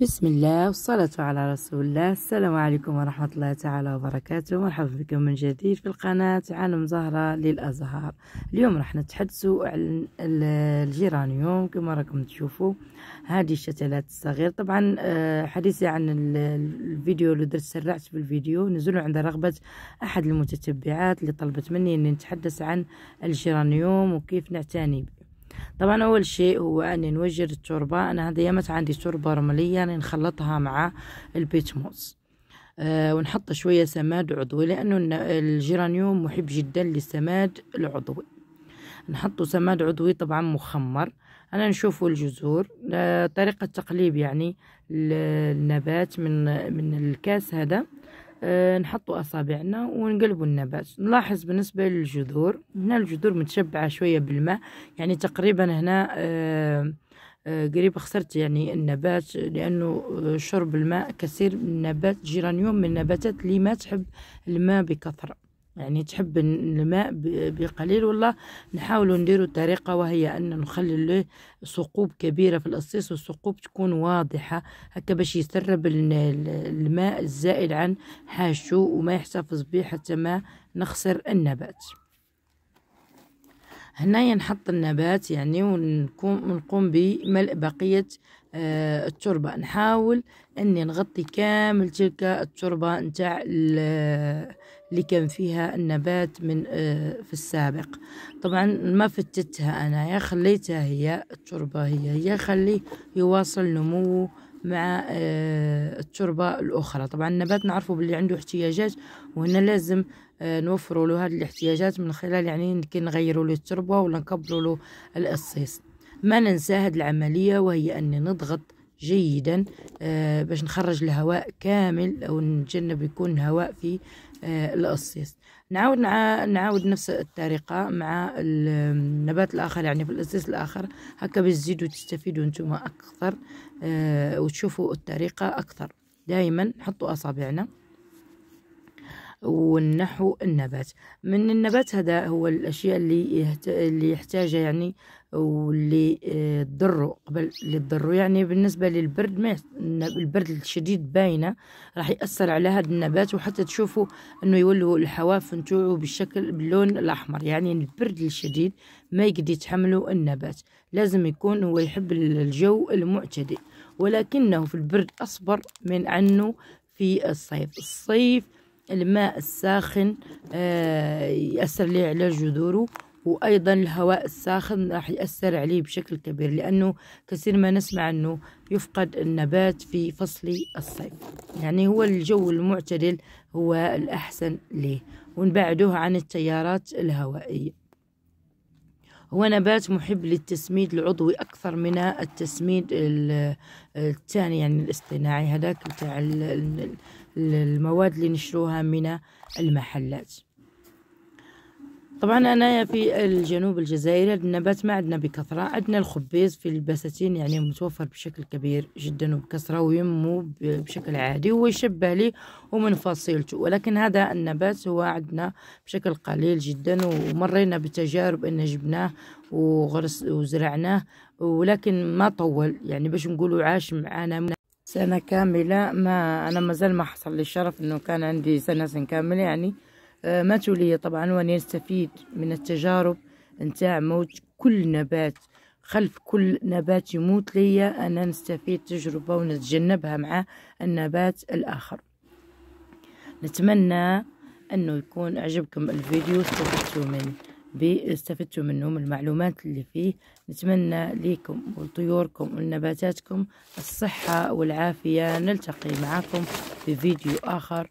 بسم الله والصلاة على رسول الله السلام عليكم ورحمة الله تعالى وبركاته مرحبا بكم من جديد في القناة عالم زهرة للأزهار اليوم راح نتحدثوا عن الجيرانيوم كما راكم تشوفوا هذه الشتلات الصغير طبعا آه، حديثي عن الفيديو اللي درت سرعت بالفيديو نزلوا عند رغبة أحد المتتبعات اللي طلبت مني أني نتحدث عن الجيرانيوم وكيف نعتني طبعا أول شيء هو أني نوجد التربة أنا ديمت عندي تربة رملية يعني نخلطها مع البيت موز أه ونحط شوية سماد عضوي لأنه الجيرانيوم محب جدا للسماد العضوي نحط سماد عضوي طبعا مخمر أنا نشوف الجذور آه، طريقة تقليب يعني النبات من من الكاس هذا آه، نحطوا أصابعنا ونقلبوا النبات نلاحظ بالنسبة للجذور هنا الجذور متشبعة شوية بالماء يعني تقريبا هنا آه، آه، قريب خسرت يعني النبات لأنه شرب الماء كثير من نبات جيرانيوم من النباتات اللي ما تحب الماء بكثرة يعني تحب الماء بقليل والله نحاول نديرو طريقة وهي أن نخلي له ثقوب كبيرة في الأصيص والثقوب تكون واضحة هكا باش يسرب الماء الزائد عن حاشو وما يحتفظ به حتى ما نخسر النبات هنايا نحط النبات يعني ونقوم بملء بقية آه، التربة نحاول أني نغطي كامل تلك التربة نتاع اللي كان فيها النبات من آه، في السابق طبعا ما فتتها أنا يا خليتها هي التربة هي هي خليه يواصل نموه مع آه، التربة الأخرى طبعا النبات نعرفه باللي عنده احتياجات وهنا لازم آه، نوفروا له هذه الاحتياجات من خلال يعني كي نغيروا له التربة ولا نكبروا له الاصيص ما ننسى هذه العملية وهي أني نضغط جيدا آه، باش نخرج الهواء كامل او نتجنب يكون هواء في آه، الاصيص نعاود نعاود نفس الطريقه مع النبات الاخر يعني في الاصيص الاخر هكا باش تزيدوا تستفيدوا نتوما اكثر آه، وتشوفوا الطريقه اكثر دائما نحطوا اصابعنا والنحو النبات من النبات هذا هو الأشياء اللي يحت... اللي يحتاجها يعني واللي آه، تضره قبل اللي تضره يعني بالنسبة للبرد ما البرد الشديد باينة راح يأثر على هذا النبات وحتى تشوفوا أنه يولوا الحواف نتوعو بالشكل باللون الأحمر يعني البرد الشديد ما يقدر يتحمله النبات لازم يكون هو يحب الجو المعتدل ولكنه في البرد أصبر من عنه في الصيف الصيف الماء الساخن آه، يأثر لي على جذوره وأيضا الهواء الساخن راح يأثر عليه بشكل كبير لأنه كثير ما نسمع أنه يفقد النبات في فصل الصيف يعني هو الجو المعتدل هو الأحسن ليه ونبعده عن التيارات الهوائية هو نبات محب للتسميد العضوي أكثر من التسميد الثاني يعني الاصطناعي هذاك بتاع المواد اللي نشروها من المحلات طبعا أنا في الجنوب الجزائري النبات ما عندنا بكثرة عندنا الخبيز في البساتين يعني متوفر بشكل كبير جدا وبكثرة وينمو بشكل عادي هو يشبه لي ومن فصيلته ولكن هذا النبات هو عندنا بشكل قليل جدا ومرينا بتجارب أن جبناه وغرس وزرعناه ولكن ما طول يعني باش نقولوا عاش معانا سنة كاملة ما أنا مازال ما حصل لي الشرف أنه كان عندي سنة, سنة كاملة يعني آه، ماتوا لي طبعا وانا نستفيد من التجارب نتاع موت كل نبات خلف كل نبات يموت لي أنا نستفيد تجربة ونتجنبها مع النبات الآخر نتمنى أنه يكون أعجبكم الفيديو استفدتوا منه استفدتوا منه من المعلومات اللي فيه نتمنى ليكم ولطيوركم ونباتاتكم الصحة والعافية نلتقي معكم في فيديو آخر